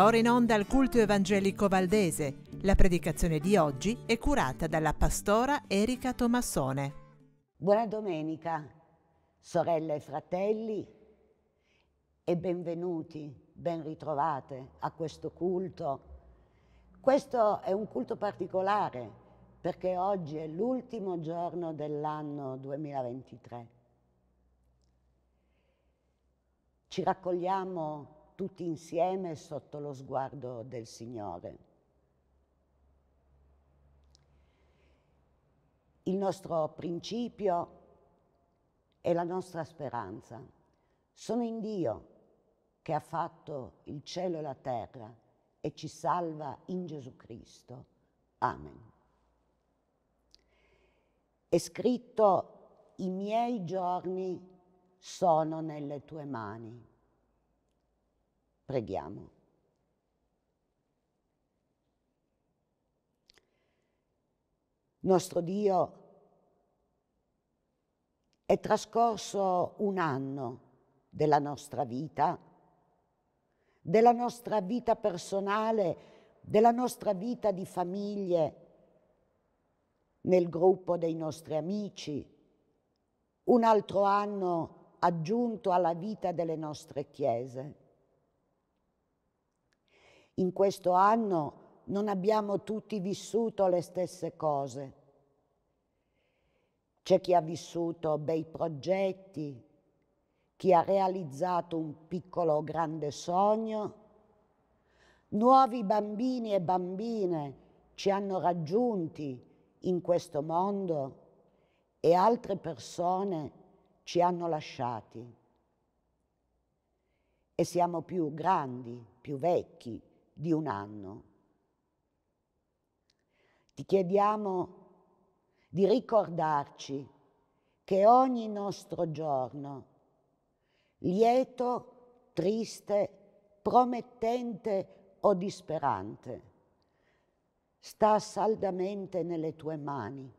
Va ora in onda al culto evangelico valdese. La predicazione di oggi è curata dalla pastora Erika Tomassone. Buona domenica, sorelle e fratelli, e benvenuti, ben ritrovate a questo culto. Questo è un culto particolare perché oggi è l'ultimo giorno dell'anno 2023. Ci raccogliamo tutti insieme sotto lo sguardo del Signore. Il nostro principio è la nostra speranza. Sono in Dio che ha fatto il cielo e la terra e ci salva in Gesù Cristo. Amen. È scritto, i miei giorni sono nelle tue mani. Preghiamo. Nostro Dio, è trascorso un anno della nostra vita, della nostra vita personale, della nostra vita di famiglie, nel gruppo dei nostri amici, un altro anno aggiunto alla vita delle nostre chiese. In questo anno non abbiamo tutti vissuto le stesse cose. C'è chi ha vissuto bei progetti, chi ha realizzato un piccolo o grande sogno. Nuovi bambini e bambine ci hanno raggiunti in questo mondo e altre persone ci hanno lasciati. E siamo più grandi, più vecchi, di un anno. Ti chiediamo di ricordarci che ogni nostro giorno, lieto, triste, promettente o disperante, sta saldamente nelle tue mani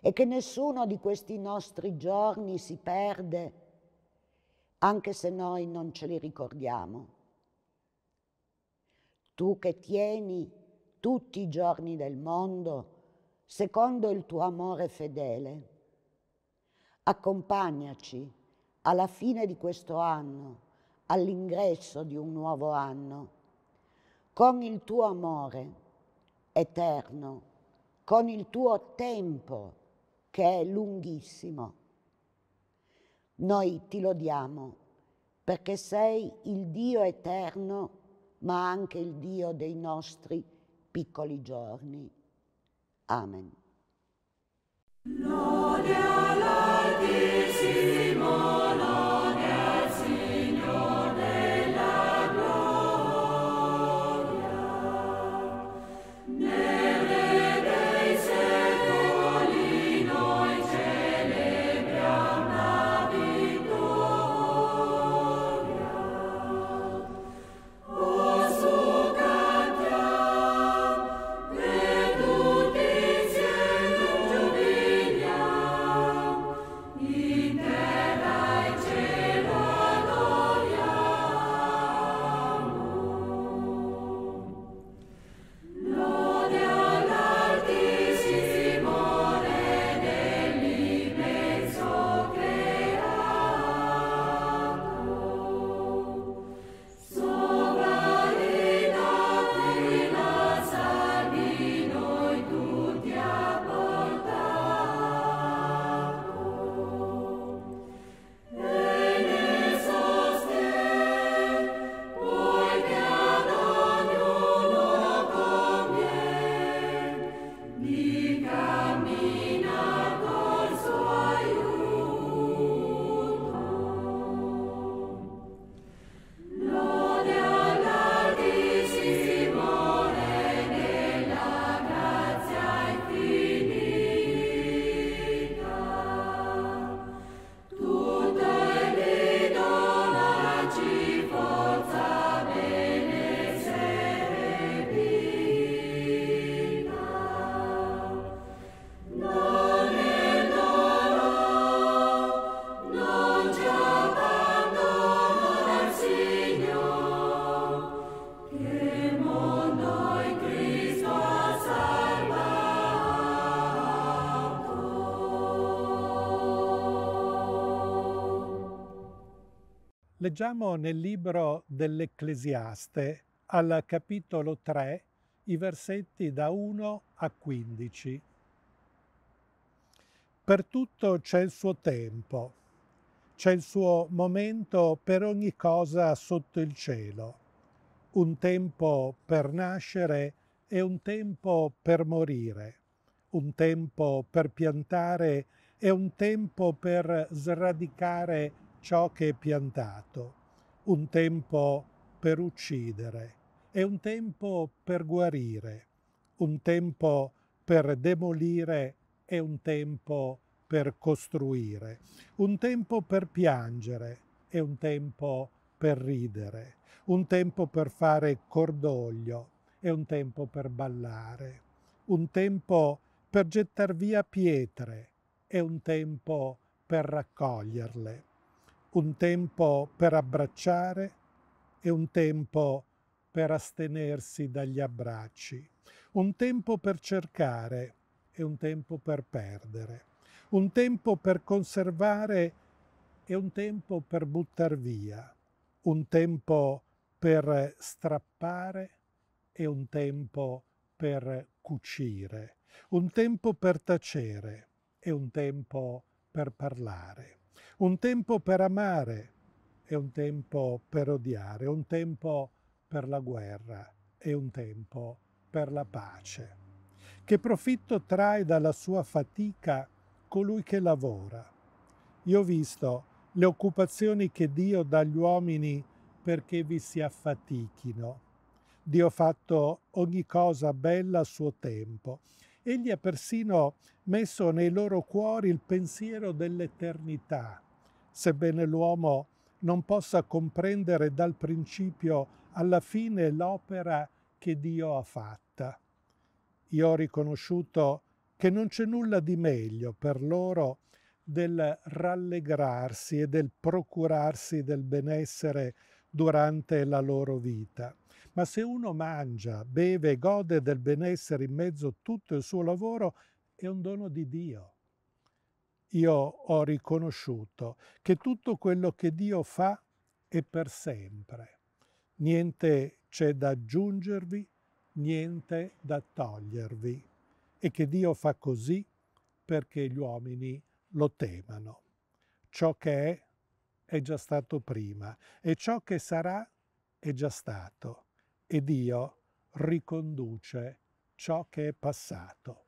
e che nessuno di questi nostri giorni si perde, anche se noi non ce li ricordiamo tu che tieni tutti i giorni del mondo secondo il tuo amore fedele. Accompagnaci alla fine di questo anno, all'ingresso di un nuovo anno, con il tuo amore eterno, con il tuo tempo che è lunghissimo. Noi ti lodiamo perché sei il Dio eterno ma anche il Dio dei nostri piccoli giorni. Amen. Lode alla Leggiamo nel libro dell'Ecclesiaste, al capitolo 3, i versetti da 1 a 15. Per tutto c'è il suo tempo, c'è il suo momento per ogni cosa sotto il cielo, un tempo per nascere e un tempo per morire, un tempo per piantare e un tempo per sradicare ciò che è piantato, un tempo per uccidere e un tempo per guarire, un tempo per demolire e un tempo per costruire, un tempo per piangere e un tempo per ridere, un tempo per fare cordoglio e un tempo per ballare, un tempo per gettar via pietre e un tempo per raccoglierle un tempo per abbracciare e un tempo per astenersi dagli abbracci, un tempo per cercare e un tempo per perdere, un tempo per conservare e un tempo per buttar via, un tempo per strappare e un tempo per cucire, un tempo per tacere e un tempo per parlare. Un tempo per amare e un tempo per odiare, un tempo per la guerra e un tempo per la pace. Che profitto trae dalla sua fatica colui che lavora? Io ho visto le occupazioni che Dio dà agli uomini perché vi si affatichino. Dio ha fatto ogni cosa bella a suo tempo. Egli ha persino messo nei loro cuori il pensiero dell'eternità, sebbene l'uomo non possa comprendere dal principio alla fine l'opera che Dio ha fatta. Io ho riconosciuto che non c'è nulla di meglio per loro del rallegrarsi e del procurarsi del benessere durante la loro vita. Ma se uno mangia, beve, e gode del benessere in mezzo a tutto il suo lavoro, è un dono di Dio io ho riconosciuto che tutto quello che Dio fa è per sempre. Niente c'è da aggiungervi, niente da togliervi. E che Dio fa così perché gli uomini lo temano. Ciò che è è già stato prima e ciò che sarà è già stato. E Dio riconduce ciò che è passato.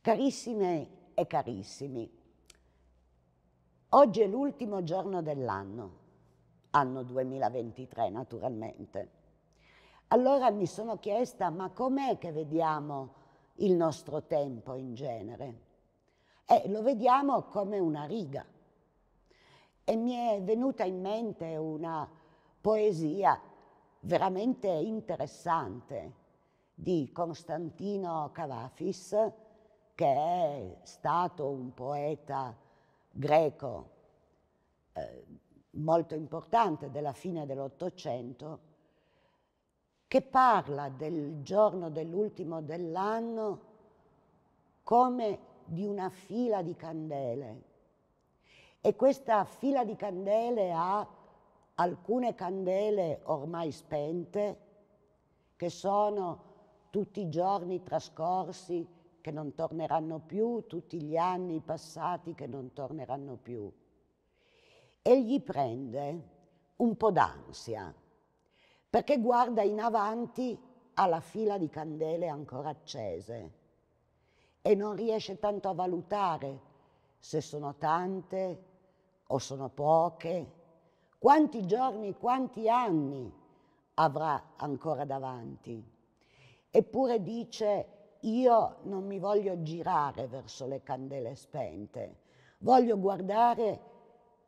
Carissime e carissimi. Oggi è l'ultimo giorno dell'anno, anno 2023 naturalmente. Allora mi sono chiesta, ma com'è che vediamo il nostro tempo in genere? Eh, lo vediamo come una riga. E mi è venuta in mente una poesia veramente interessante di Costantino Cavafis, che è stato un poeta greco eh, molto importante della fine dell'Ottocento, che parla del giorno dell'ultimo dell'anno come di una fila di candele. E questa fila di candele ha alcune candele ormai spente, che sono tutti i giorni trascorsi che non torneranno più, tutti gli anni passati che non torneranno più. E gli prende un po' d'ansia, perché guarda in avanti alla fila di candele ancora accese e non riesce tanto a valutare se sono tante o sono poche, quanti giorni, quanti anni avrà ancora davanti. Eppure dice io non mi voglio girare verso le candele spente, voglio guardare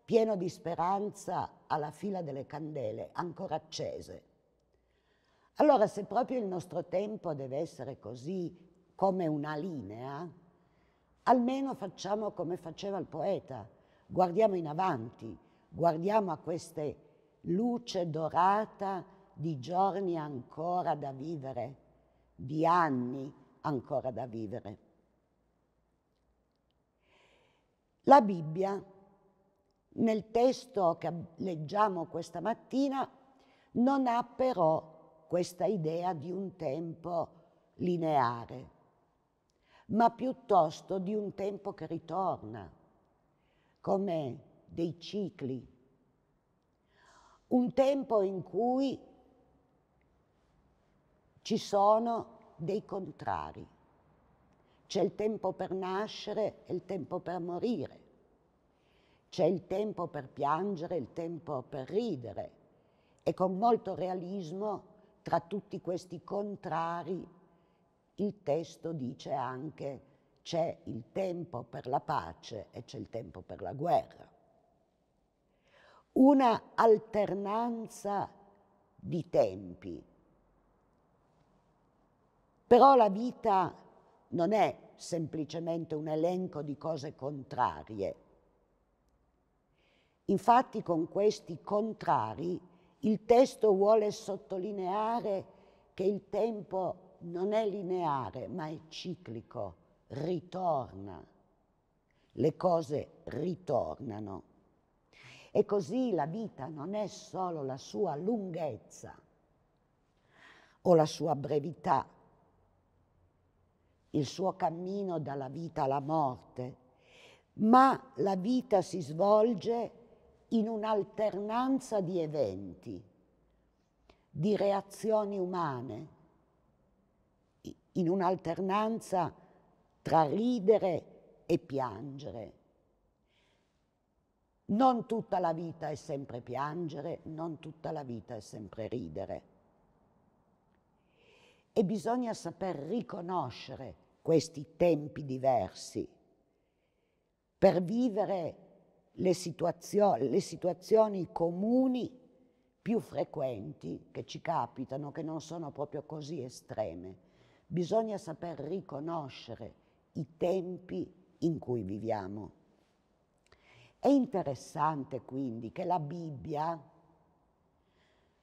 pieno di speranza alla fila delle candele ancora accese. Allora se proprio il nostro tempo deve essere così come una linea, almeno facciamo come faceva il poeta, guardiamo in avanti, guardiamo a questa luce dorata di giorni ancora da vivere, di anni ancora da vivere. La Bibbia, nel testo che leggiamo questa mattina, non ha però questa idea di un tempo lineare, ma piuttosto di un tempo che ritorna, come dei cicli. Un tempo in cui ci sono dei contrari. C'è il tempo per nascere e il tempo per morire. C'è il tempo per piangere e il tempo per ridere. E con molto realismo, tra tutti questi contrari, il testo dice anche c'è il tempo per la pace e c'è il tempo per la guerra. Una alternanza di tempi però la vita non è semplicemente un elenco di cose contrarie. Infatti con questi contrari il testo vuole sottolineare che il tempo non è lineare ma è ciclico, ritorna. Le cose ritornano. E così la vita non è solo la sua lunghezza o la sua brevità, il suo cammino dalla vita alla morte, ma la vita si svolge in un'alternanza di eventi, di reazioni umane, in un'alternanza tra ridere e piangere. Non tutta la vita è sempre piangere, non tutta la vita è sempre ridere e bisogna saper riconoscere questi tempi diversi per vivere le, situazio- le situazioni comuni più frequenti che ci capitano, che non sono proprio così estreme. Bisogna saper riconoscere i tempi in cui viviamo. È interessante quindi che la Bibbia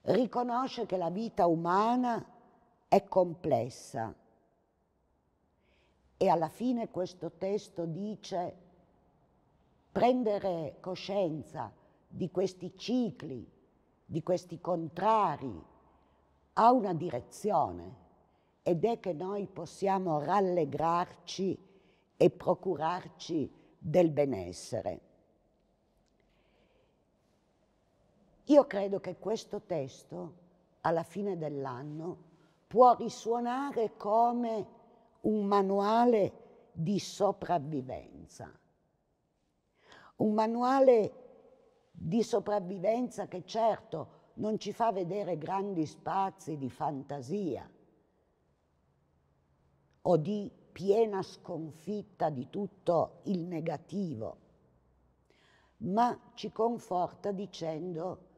riconosce che la vita umana è complessa. E alla fine questo testo dice prendere coscienza di questi cicli, di questi contrari, ha una direzione ed è che noi possiamo rallegrarci e procurarci del benessere. Io credo che questo testo, alla fine dell'anno, può risuonare come un manuale di sopravvivenza. Un manuale di sopravvivenza che certo non ci fa vedere grandi spazi di fantasia o di piena sconfitta di tutto il negativo, ma ci conforta dicendo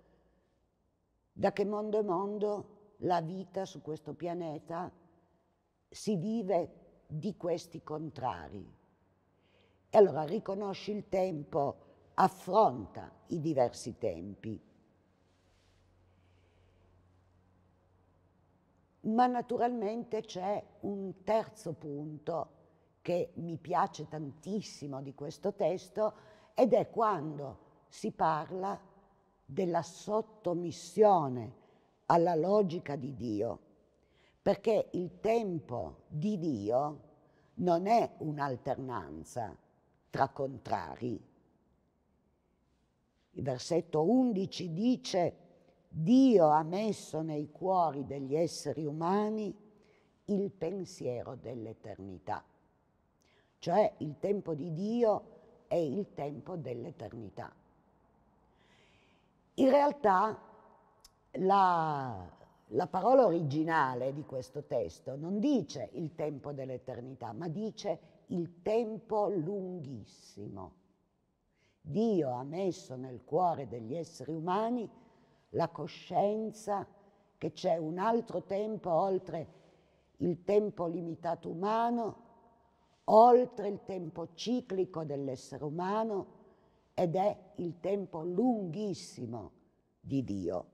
da che mondo è mondo la vita su questo pianeta si vive di questi contrari. E allora riconosci il tempo, affronta i diversi tempi. Ma naturalmente c'è un terzo punto che mi piace tantissimo di questo testo ed è quando si parla della sottomissione alla logica di Dio, perché il tempo di Dio non è un'alternanza tra contrari. Il versetto 11 dice, Dio ha messo nei cuori degli esseri umani il pensiero dell'eternità, cioè il tempo di Dio è il tempo dell'eternità. In realtà la, la parola originale di questo testo non dice il tempo dell'eternità, ma dice il tempo lunghissimo. Dio ha messo nel cuore degli esseri umani la coscienza che c'è un altro tempo oltre il tempo limitato umano, oltre il tempo ciclico dell'essere umano ed è il tempo lunghissimo di Dio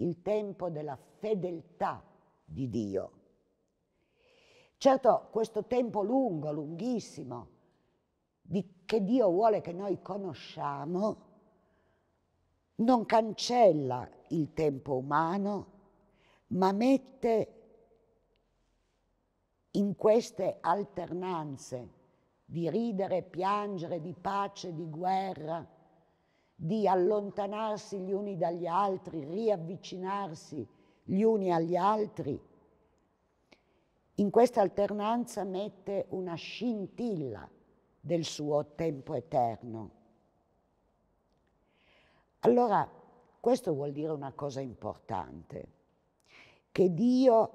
il tempo della fedeltà di Dio. Certo, questo tempo lungo, lunghissimo, di, che Dio vuole che noi conosciamo, non cancella il tempo umano, ma mette in queste alternanze di ridere, piangere, di pace, di guerra, di allontanarsi gli uni dagli altri, riavvicinarsi gli uni agli altri. In questa alternanza mette una scintilla del suo tempo eterno. Allora, questo vuol dire una cosa importante, che Dio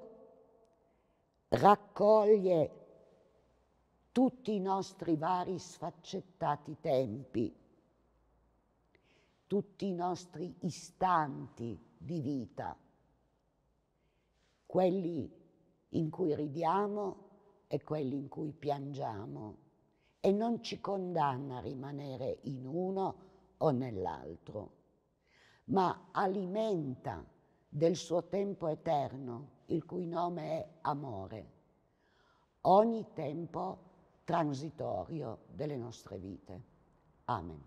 raccoglie tutti i nostri vari sfaccettati tempi tutti i nostri istanti di vita, quelli in cui ridiamo e quelli in cui piangiamo, e non ci condanna a rimanere in uno o nell'altro, ma alimenta del suo tempo eterno, il cui nome è amore, ogni tempo transitorio delle nostre vite. Amen.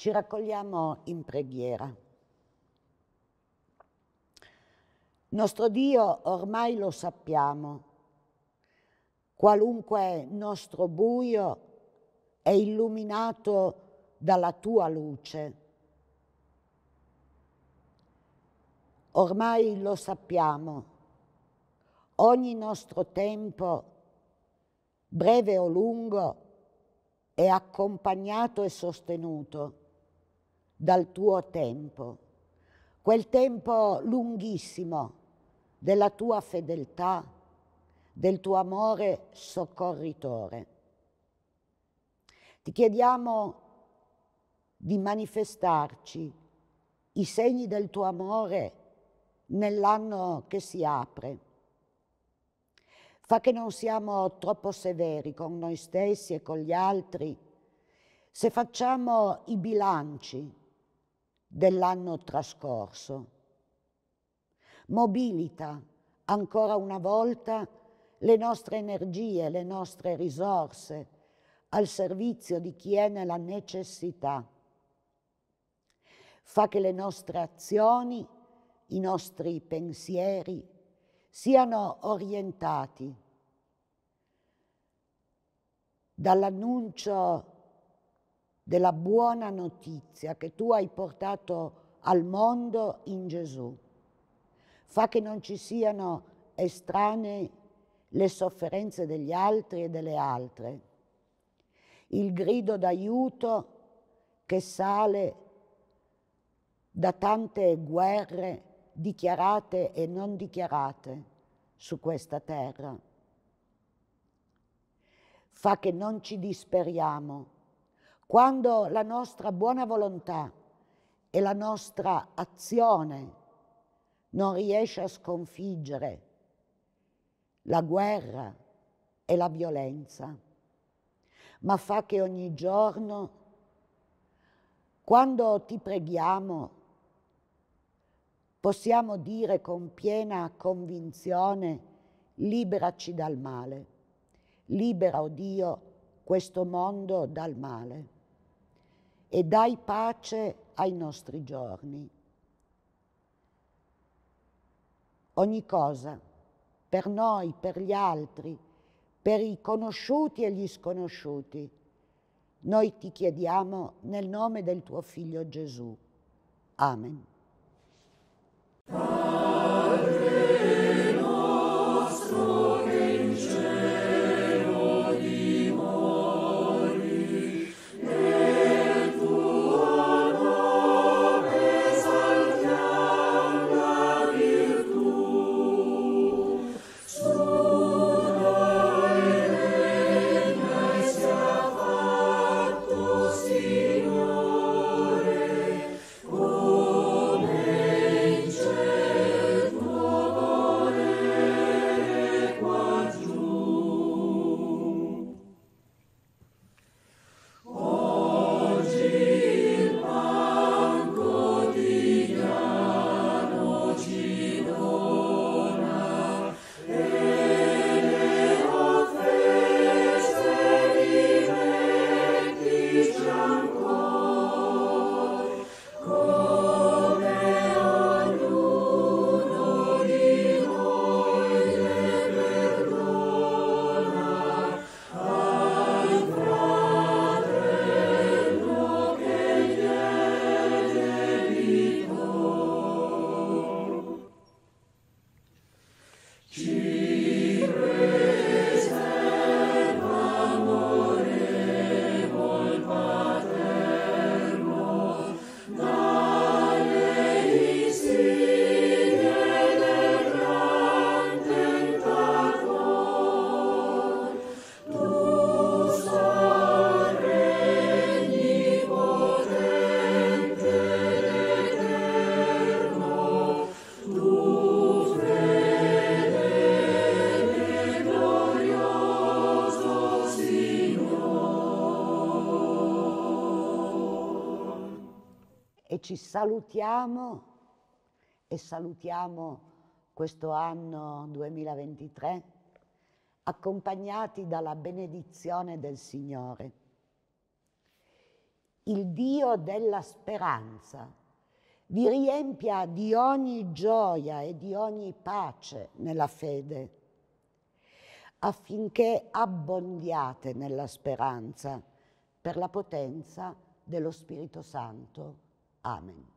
Ci raccogliamo in preghiera. Nostro Dio ormai lo sappiamo, qualunque nostro buio è illuminato dalla tua luce. Ormai lo sappiamo, ogni nostro tempo, breve o lungo, è accompagnato e sostenuto dal tuo tempo, quel tempo lunghissimo della tua fedeltà, del tuo amore soccorritore. Ti chiediamo di manifestarci i segni del tuo amore nell'anno che si apre. Fa che non siamo troppo severi con noi stessi e con gli altri se facciamo i bilanci dell'anno trascorso. Mobilita ancora una volta le nostre energie, le nostre risorse al servizio di chi è nella necessità. Fa che le nostre azioni, i nostri pensieri siano orientati dall'annuncio della buona notizia che tu hai portato al mondo in Gesù. Fa che non ci siano estranei le sofferenze degli altri e delle altre. Il grido d'aiuto che sale da tante guerre dichiarate e non dichiarate su questa terra. Fa che non ci disperiamo quando la nostra buona volontà e la nostra azione non riesce a sconfiggere la guerra e la violenza, ma fa che ogni giorno, quando ti preghiamo, possiamo dire con piena convinzione, liberaci dal male, libera, oh Dio, questo mondo dal male e dai pace ai nostri giorni. Ogni cosa, per noi, per gli altri, per i conosciuti e gli sconosciuti, noi ti chiediamo nel nome del tuo Figlio Gesù. Amen. ci salutiamo e salutiamo questo anno 2023 accompagnati dalla benedizione del Signore. Il Dio della speranza vi riempia di ogni gioia e di ogni pace nella fede, affinché abbondiate nella speranza per la potenza dello Spirito Santo. Amen.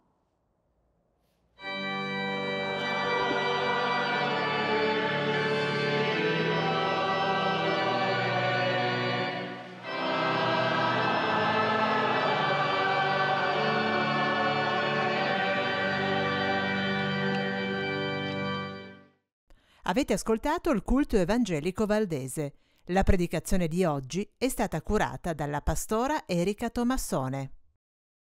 Avete ascoltato il culto evangelico valdese. La predicazione di oggi è stata curata dalla pastora Erika Tomassone.